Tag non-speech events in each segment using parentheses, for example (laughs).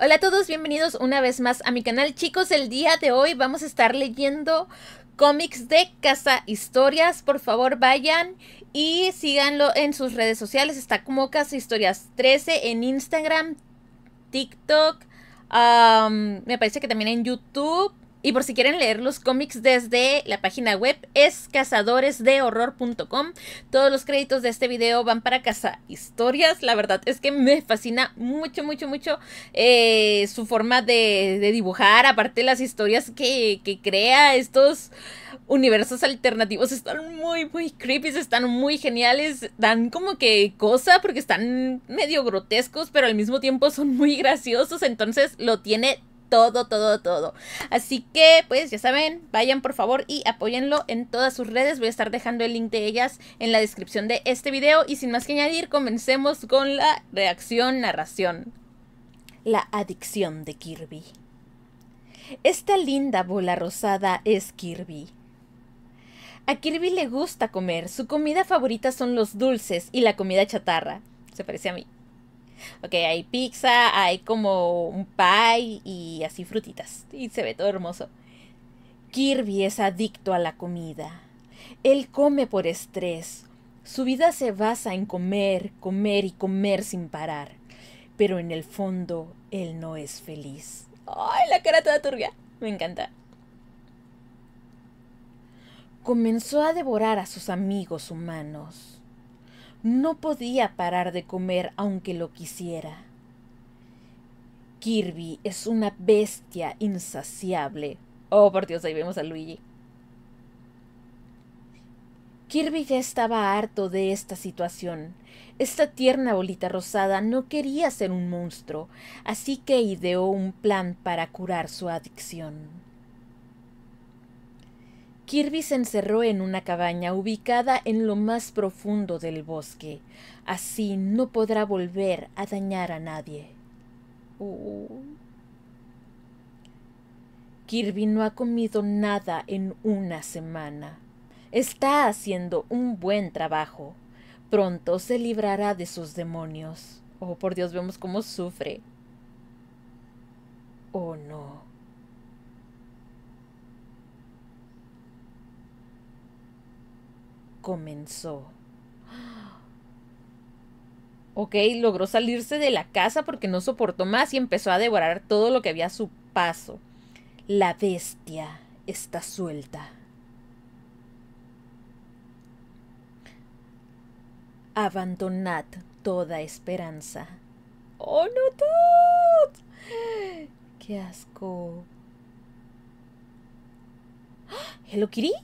Hola a todos, bienvenidos una vez más a mi canal. Chicos, el día de hoy vamos a estar leyendo cómics de Casa Historias. Por favor, vayan y síganlo en sus redes sociales. Está como Casa Historias 13 en Instagram, TikTok, me parece que también en YouTube. Y por si quieren leer los cómics desde la página web es cazadoresdehorror.com. Todos los créditos de este video van para Casa Historias. La verdad es que me fascina mucho, mucho, mucho eh, su forma de, dibujar. Aparte las historias que, que crea, estos universos alternativos están muy, muy creepy, están muy geniales, dan como que cosa porque están medio grotescos, pero al mismo tiempo son muy graciosos, entonces lo tiene todo, todo, todo. Así que, pues ya saben, vayan por favor y apóyenlo en todas sus redes. Voy a estar dejando el link de ellas en la descripción de este video. Y sin más que añadir, comencemos con la reacción narración. La adicción de Kirby. Esta linda bola rosada es Kirby. A Kirby le gusta comer, su comida favorita son los dulces y la comida chatarra. Se parece a mí. Ok, hay pizza, hay como un pie y así frutitas. Y se ve todo hermoso. Kirby es adicto a la comida. Él come por estrés. Su vida se basa en comer, comer y comer sin parar. Pero en el fondo, él no es feliz. ¡Ay, la cara toda turbia! Me encanta. Comenzó a devorar a sus amigos humanos. No podía parar de comer aunque lo quisiera. Kirby es una bestia insaciable. Oh, por Dios, ahí vemos a Luigi. Kirby ya estaba harto de esta situación. Esta tierna bolita rosada no quería ser un monstruo, así que ideó un plan para curar su adicción. Kirby se encerró en una cabaña ubicada en lo más profundo del bosque. Así no podrá volver a dañar a nadie. Uh. Kirby no ha comido nada en una semana. Está haciendo un buen trabajo. Pronto se librará de sus demonios. Oh, por Dios, vemos cómo sufre. Oh, no. comenzó. Ok, logró salirse de la casa porque no soportó más y empezó a devorar todo lo que había a su paso. La bestia está suelta. Abandonad toda esperanza. ¡Oh, no, todo. ¡Qué asco! ¡Ah! ¿Hello Kitty?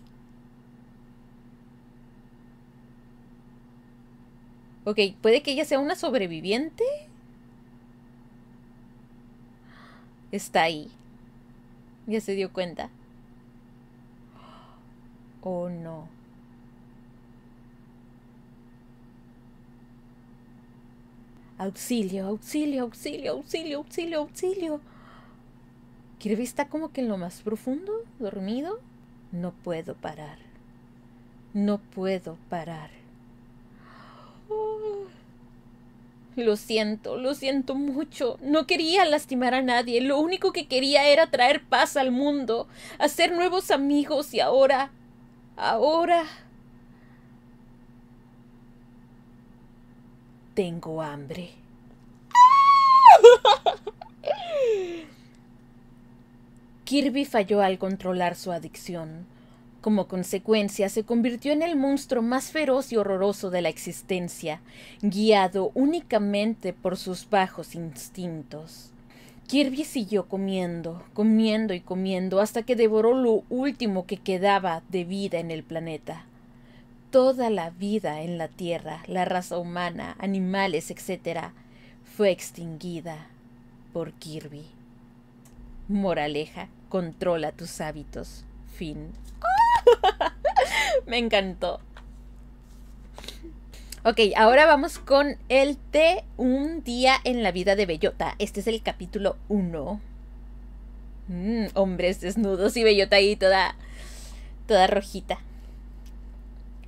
Ok, puede que ella sea una sobreviviente. Está ahí. Ya se dio cuenta. Oh no. Auxilio, auxilio, auxilio, auxilio, auxilio, auxilio. Kirby está como que en lo más profundo, dormido. No puedo parar. No puedo parar. Lo siento, lo siento mucho. No quería lastimar a nadie. Lo único que quería era traer paz al mundo, hacer nuevos amigos y ahora... Ahora... Tengo hambre. (laughs) Kirby falló al controlar su adicción. Como consecuencia, se convirtió en el monstruo más feroz y horroroso de la existencia, guiado únicamente por sus bajos instintos. Kirby siguió comiendo, comiendo y comiendo hasta que devoró lo último que quedaba de vida en el planeta. Toda la vida en la Tierra, la raza humana, animales, etc., fue extinguida por Kirby. Moraleja, controla tus hábitos. Fin. (laughs) Me encantó. Ok, ahora vamos con el té Un día en la vida de Bellota. Este es el capítulo 1. Mm, hombres desnudos y Bellota ahí toda, toda rojita.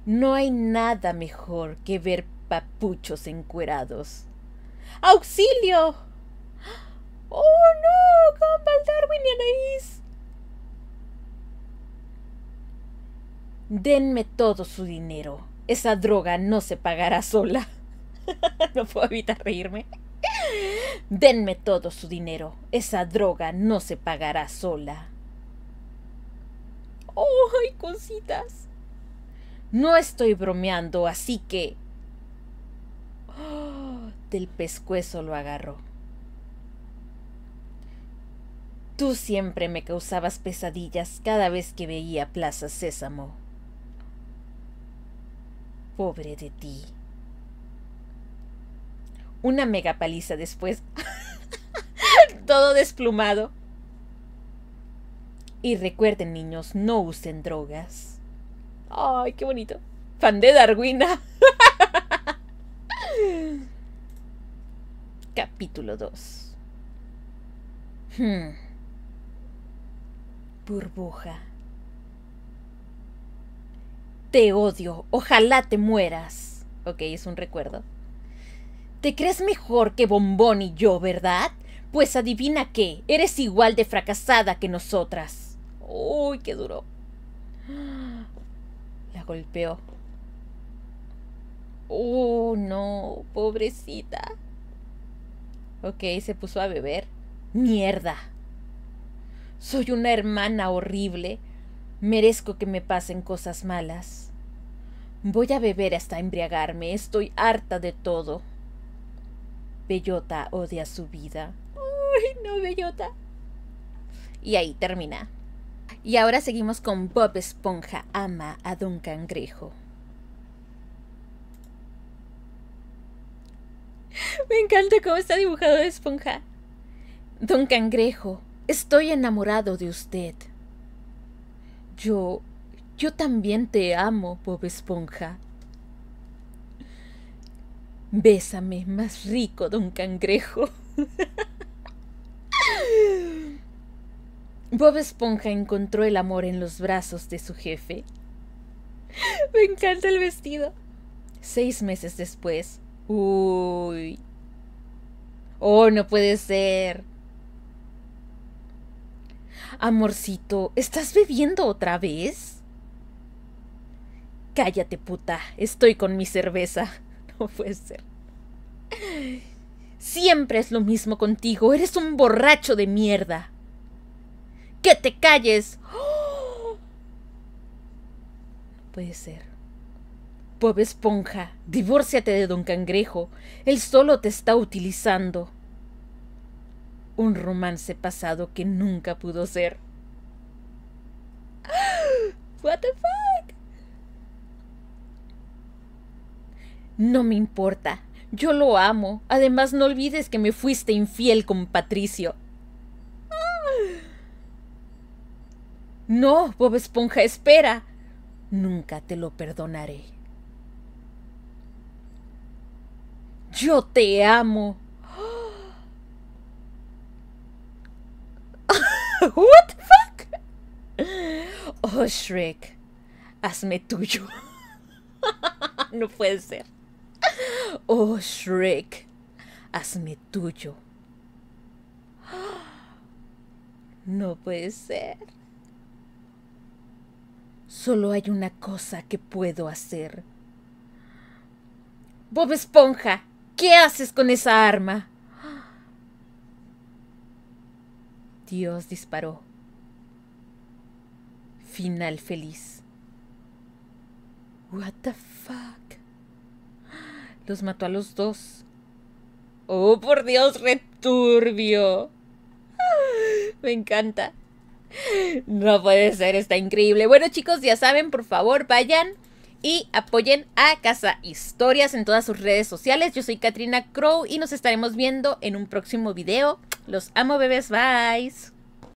No hay nada mejor que ver papuchos encuerados. ¡Auxilio! (gasps) ¡Oh no! ¡Con Darwin y Anaís! denme todo su dinero. Esa droga no se pagará sola. (laughs) no puedo evitar reírme. Denme todo su dinero. Esa droga no se pagará sola. ¡Oh, ay, cositas! No estoy bromeando, así que... Oh, del pescuezo lo agarró. Tú siempre me causabas pesadillas cada vez que veía Plaza Sésamo. Pobre de ti. Una mega paliza después. (laughs) Todo desplumado. Y recuerden, niños, no usen drogas. Ay, qué bonito. Fan de Darwina. (laughs) Capítulo 2. Hmm. Burbuja. Te odio, ojalá te mueras. Ok, es un recuerdo. ¿Te crees mejor que Bombón y yo, verdad? Pues adivina qué, eres igual de fracasada que nosotras. Uy, qué duro. (gasps) La golpeó. Oh, no, pobrecita. Ok, se puso a beber. Mierda. Soy una hermana horrible Merezco que me pasen cosas malas. Voy a beber hasta embriagarme. Estoy harta de todo. Bellota odia su vida. Ay, no, Bellota! Y ahí termina. Y ahora seguimos con Bob Esponja ama a Don Cangrejo. (laughs) Me encanta cómo está dibujado Esponja. Don Cangrejo, estoy enamorado de usted. Yo... Yo también te amo, Bob Esponja. Bésame más rico, don Cangrejo. (laughs) Bob Esponja encontró el amor en los brazos de su jefe. Me encanta el vestido. Seis meses después. Uy. Oh, no puede ser. Amorcito, ¿estás bebiendo otra vez? Cállate, puta, estoy con mi cerveza. (laughs) No puede ser. Siempre es lo mismo contigo, eres un borracho de mierda. ¡Que te calles! ¡Oh! No puede ser. Pobre esponja, divórciate de don Cangrejo. Él solo te está utilizando un romance pasado que nunca pudo ser. (gasps) What the fuck? No me importa. Yo lo amo. Además, no olvides que me fuiste infiel con Patricio. (gasps) No, Bob Esponja, espera. Nunca te lo perdonaré. Yo te amo. (laughs) What Oh, Shrek, hazme tuyo. (laughs) no puede ser. Oh, Shrek, hazme tuyo. (gasps) No puede ser. Solo hay una cosa que puedo hacer. Bob Esponja, ¿qué haces con esa arma? Dios disparó. Final feliz. What the fuck? Los mató a los dos. Oh, por Dios, returbio. Me encanta. No puede ser, está increíble. Bueno, chicos, ya saben, por favor, vayan y apoyen a Casa Historias en todas sus redes sociales. Yo soy Katrina Crow y nos estaremos viendo en un próximo video. Los amo bebés, bye.